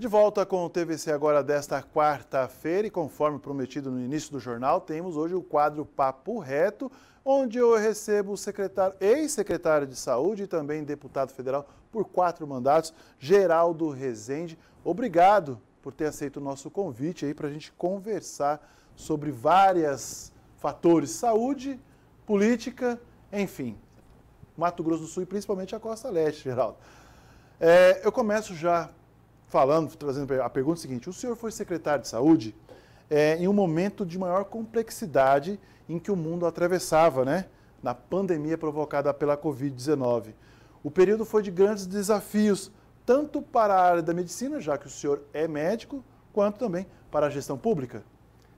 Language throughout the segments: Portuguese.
De volta com o TVC agora desta quarta-feira e conforme prometido no início do jornal, temos hoje o quadro Papo Reto, onde eu recebo o secretário, ex-secretário de Saúde e também deputado federal por quatro mandatos, Geraldo Rezende. Obrigado por ter aceito o nosso convite aí para a gente conversar sobre vários fatores, saúde, política, enfim, Mato Grosso do Sul e principalmente a Costa Leste, Geraldo. É, eu começo já falando, trazendo a pergunta é seguinte: o senhor foi secretário de saúde é, em um momento de maior complexidade em que o mundo atravessava, né? Na pandemia provocada pela Covid-19. O período foi de grandes desafios, tanto para a área da medicina, já que o senhor é médico, quanto também para a gestão pública.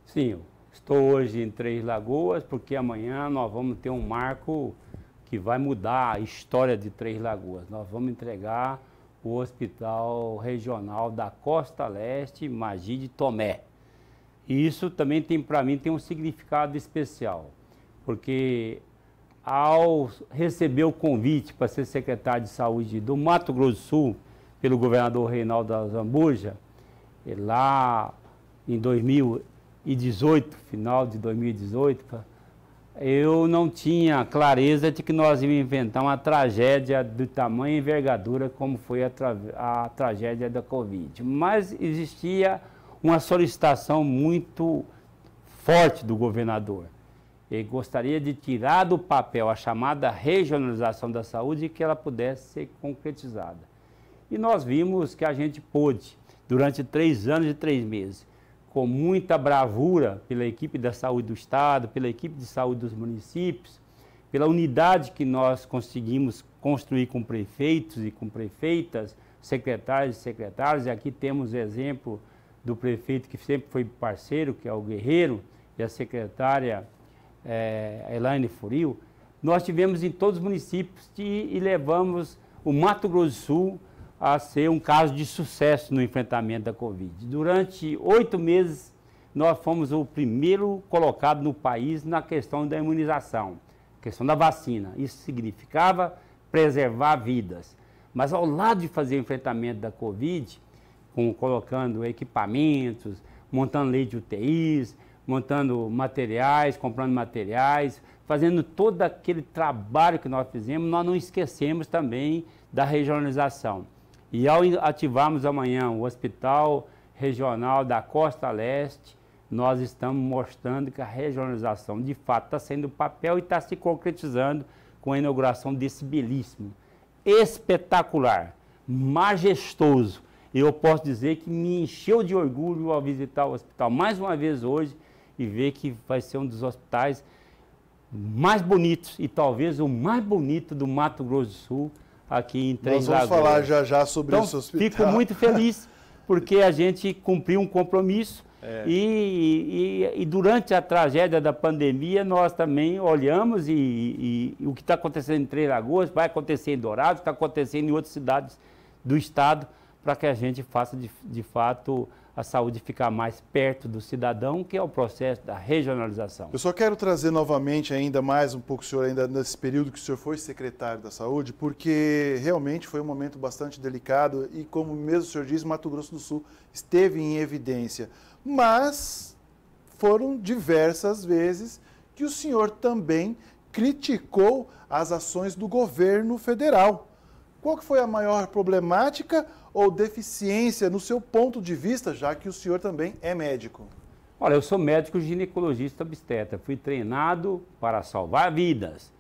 Sim, estou hoje em Três Lagoas, porque amanhã nós vamos ter um marco que vai mudar a história de Três Lagoas. Nós vamos entregar o Hospital Regional da Costa Leste, Magi de Tomé. E isso também tem para mim tem um significado especial, porque ao receber o convite para ser secretário de saúde do Mato Grosso do Sul pelo governador Reinaldo Zambuja, lá em 2018, final de 2018, eu não tinha clareza de que nós íamos inventar uma tragédia do tamanho e envergadura como foi a, tra a tragédia da Covid. Mas existia uma solicitação muito forte do governador. Ele gostaria de tirar do papel a chamada regionalização da saúde e que ela pudesse ser concretizada. E nós vimos que a gente pôde, durante três anos e três meses, com muita bravura pela equipe da saúde do Estado, pela equipe de saúde dos municípios, pela unidade que nós conseguimos construir com prefeitos e com prefeitas, secretários e secretários. E aqui temos exemplo do prefeito que sempre foi parceiro, que é o Guerreiro, e a secretária é, Elaine Furil. Nós tivemos em todos os municípios e, e levamos o Mato Grosso do Sul a ser um caso de sucesso no enfrentamento da Covid. Durante oito meses, nós fomos o primeiro colocado no país na questão da imunização, questão da vacina. Isso significava preservar vidas. Mas ao lado de fazer o enfrentamento da Covid, com, colocando equipamentos, montando lei de UTIs, montando materiais, comprando materiais, fazendo todo aquele trabalho que nós fizemos, nós não esquecemos também da regionalização. E ao ativarmos amanhã o Hospital Regional da Costa Leste, nós estamos mostrando que a regionalização de fato está sendo papel e está se concretizando com a inauguração desse belíssimo, espetacular, majestoso. Eu posso dizer que me encheu de orgulho ao visitar o hospital mais uma vez hoje e ver que vai ser um dos hospitais mais bonitos e talvez o mais bonito do Mato Grosso do Sul aqui em Três Nós vamos Lagoas. falar já já sobre então, esse hospital. Fico muito feliz porque a gente cumpriu um compromisso é. e, e, e, durante a tragédia da pandemia nós também olhamos e, e o que está acontecendo em Três Lagoas vai acontecer em Dourados, está acontecendo em outras cidades do estado para que a gente faça de, de fato a saúde ficar mais perto do cidadão, que é o processo da regionalização. Eu só quero trazer novamente ainda mais um pouco o senhor, ainda nesse período que o senhor foi secretário da Saúde, porque realmente foi um momento bastante delicado e, como mesmo o senhor diz, Mato Grosso do Sul esteve em evidência. Mas foram diversas vezes que o senhor também criticou as ações do governo federal. Qual que foi a maior problemática ou deficiência no seu ponto de vista, já que o senhor também é médico? Olha, eu sou médico ginecologista obstetra. Fui treinado para salvar vidas,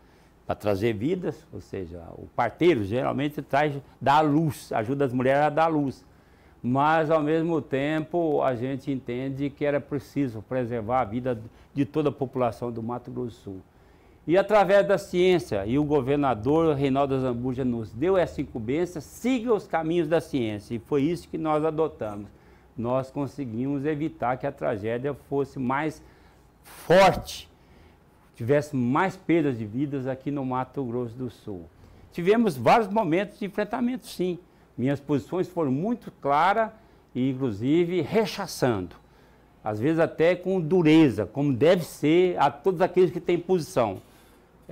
para trazer vidas, ou seja, o parteiro geralmente traz, dá luz, ajuda as mulheres a dar luz. Mas, ao mesmo tempo, a gente entende que era preciso preservar a vida de toda a população do Mato Grosso do Sul. E através da ciência, e o governador Reinaldo Zambuja nos deu essa incumbência, siga os caminhos da ciência. E foi isso que nós adotamos. Nós conseguimos evitar que a tragédia fosse mais forte, tivesse mais perdas de vidas aqui no Mato Grosso do Sul. Tivemos vários momentos de enfrentamento, sim. Minhas posições foram muito claras e, inclusive, rechaçando. Às vezes até com dureza, como deve ser a todos aqueles que têm posição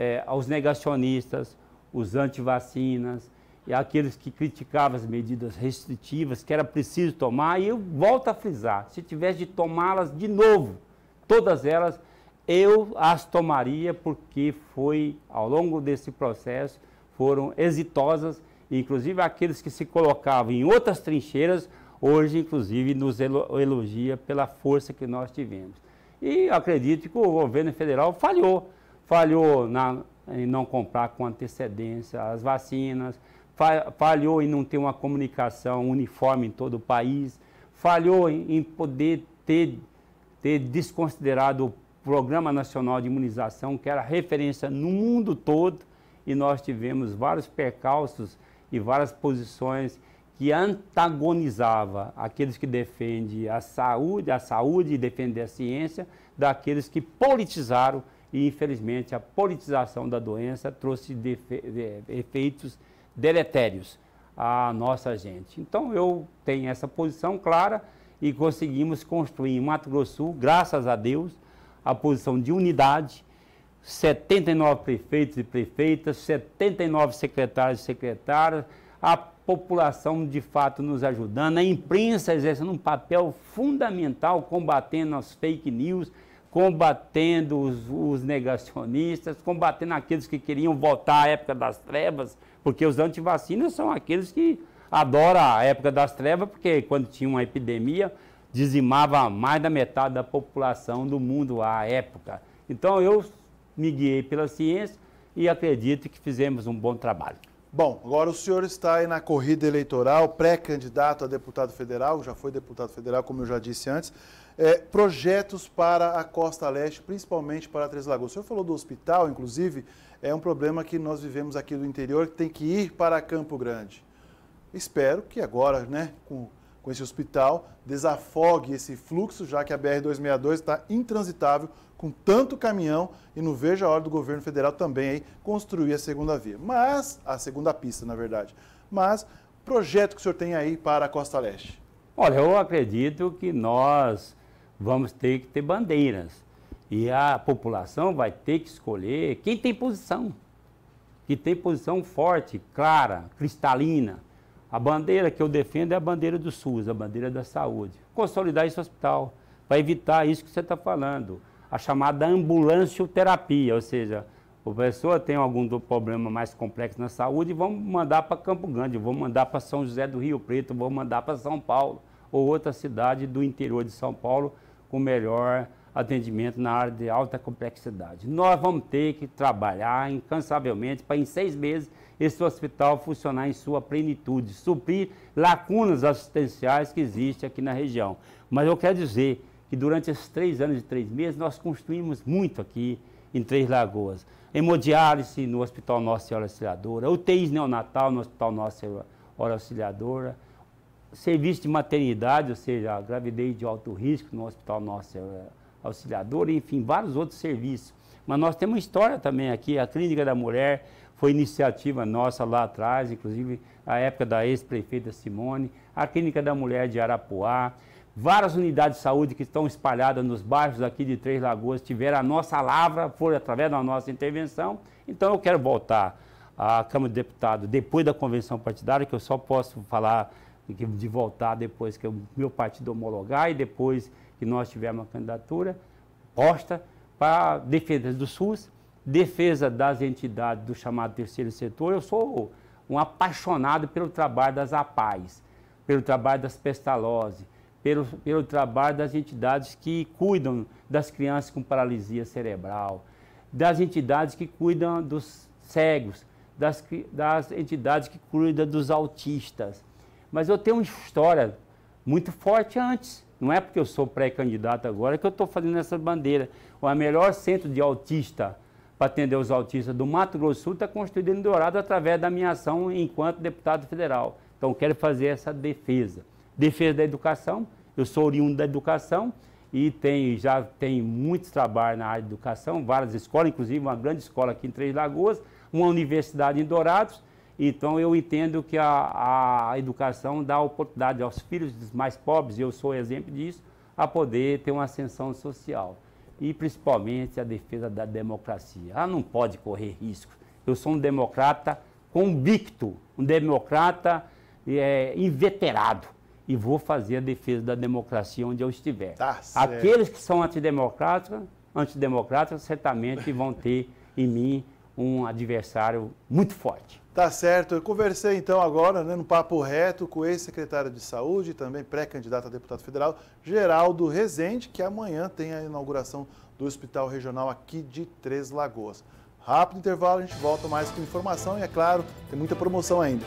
é, aos negacionistas, os antivacinas e aqueles que criticavam as medidas restritivas que era preciso tomar. E eu volto a frisar, se tivesse de tomá-las de novo, todas elas, eu as tomaria porque foi, ao longo desse processo, foram exitosas, inclusive aqueles que se colocavam em outras trincheiras, hoje, inclusive, nos elogia pela força que nós tivemos. E acredito que o governo federal falhou falhou na, em não comprar com antecedência as vacinas, falhou em não ter uma comunicação uniforme em todo o país, falhou em poder ter, ter desconsiderado o Programa Nacional de Imunização, que era referência no mundo todo, e nós tivemos vários percalços e várias posições que antagonizava aqueles que defendem a saúde, a saúde e defender a ciência, daqueles que politizaram e, infelizmente, a politização da doença trouxe efeitos deletérios à nossa gente. Então, eu tenho essa posição clara e conseguimos construir em Mato Grosso, Sul, graças a Deus, a posição de unidade, 79 prefeitos e prefeitas, 79 secretários e secretárias, a população de fato nos ajudando, a imprensa exercendo um papel fundamental combatendo as fake news, combatendo os, os, negacionistas, combatendo aqueles que queriam voltar à época das trevas, porque os antivacinas são aqueles que adoram a época das trevas, porque quando tinha uma epidemia, dizimava mais da metade da população do mundo à época. Então eu me guiei pela ciência e acredito que fizemos um bom trabalho. Bom, agora o senhor está aí na corrida eleitoral, pré-candidato a deputado federal, já foi deputado federal, como eu já disse antes é, projetos para a costa leste, principalmente para Três Lagoas. O senhor falou do hospital, inclusive, é um problema que nós vivemos aqui do interior, que tem que ir para Campo Grande. Espero que agora, né, com, com esse hospital, desafogue esse fluxo, já que a BR-262 está intransitável com tanto caminhão e não vejo a hora do governo federal também aí, construir a segunda via. Mas, a segunda pista, na verdade. Mas, projeto que o senhor tem aí para a Costa Leste? Olha, eu acredito que nós vamos ter que ter bandeiras. E a população vai ter que escolher quem tem posição. Que tem posição forte, clara, cristalina. A bandeira que eu defendo é a bandeira do SUS, a bandeira da saúde. Consolidar esse hospital, para evitar isso que você está falando. A chamada ambulancioterapia, ou seja, a pessoa tem algum problema mais complexo na saúde, vamos mandar para Campo Grande, vamos mandar para São José do Rio Preto, vamos mandar para São Paulo ou outra cidade do interior de São Paulo com melhor atendimento na área de alta complexidade. Nós vamos ter que trabalhar incansavelmente para em seis meses esse hospital funcionar em sua plenitude, suprir lacunas assistenciais que existem aqui na região. Mas eu quero dizer que durante esses três anos e três meses nós construímos muito aqui em Três Lagoas. Hemodiálise no Hospital Nossa Senhora Auxiliadora, UTIs neonatal no Hospital Nossa Senhora Auxiliadora, serviço de maternidade, ou seja, a gravidez de alto risco no hospital nosso é auxiliador, enfim, vários outros serviços. Mas nós temos história também aqui, a Clínica da Mulher foi iniciativa nossa lá atrás, inclusive a época da ex-prefeita Simone, a Clínica da Mulher de Arapuá, várias unidades de saúde que estão espalhadas nos bairros aqui de Três Lagoas tiveram a nossa lavra, foi através da nossa intervenção. Então eu quero voltar à Câmara de Deputados depois da convenção partidária, que eu só posso falar de voltar depois que o meu partido homologar e depois que nós tivermos uma candidatura posta para defesa do SUS, defesa das entidades do chamado terceiro setor. Eu sou um apaixonado pelo trabalho das APAES, pelo trabalho das Pestalozzi, pelo, pelo trabalho das entidades que cuidam das crianças com paralisia cerebral, das entidades que cuidam dos cegos, das, das entidades que cuidam dos autistas mas eu tenho uma história muito forte antes. Não é porque eu sou pré-candidato agora que eu estou fazendo essa bandeira. O melhor centro de autista para atender os autistas do Mato Grosso do Sul está construído em Dourado através da minha ação enquanto deputado federal. Então, quero fazer essa defesa. Defesa da educação, eu sou oriundo da educação e tem, já tenho muitos trabalhos na área de educação, várias escolas, inclusive uma grande escola aqui em Três Lagoas, uma universidade em Dourados, então eu entendo que a, a educação dá oportunidade aos filhos mais pobres, e eu sou exemplo disso, a poder ter uma ascensão social. E principalmente a defesa da democracia. Ah, não pode correr risco. Eu sou um democrata convicto, um democrata é, inveterado. E vou fazer a defesa da democracia onde eu estiver. Tá Aqueles que são antidemocráticos, antidemocráticos certamente vão ter em mim um adversário muito forte. Tá certo. Eu conversei então agora, né, no papo reto, com o ex-secretário de Saúde, também pré-candidato a deputado federal, Geraldo Rezende, que amanhã tem a inauguração do Hospital Regional aqui de Três Lagoas. Rápido intervalo, a gente volta mais com informação e, é claro, tem muita promoção ainda.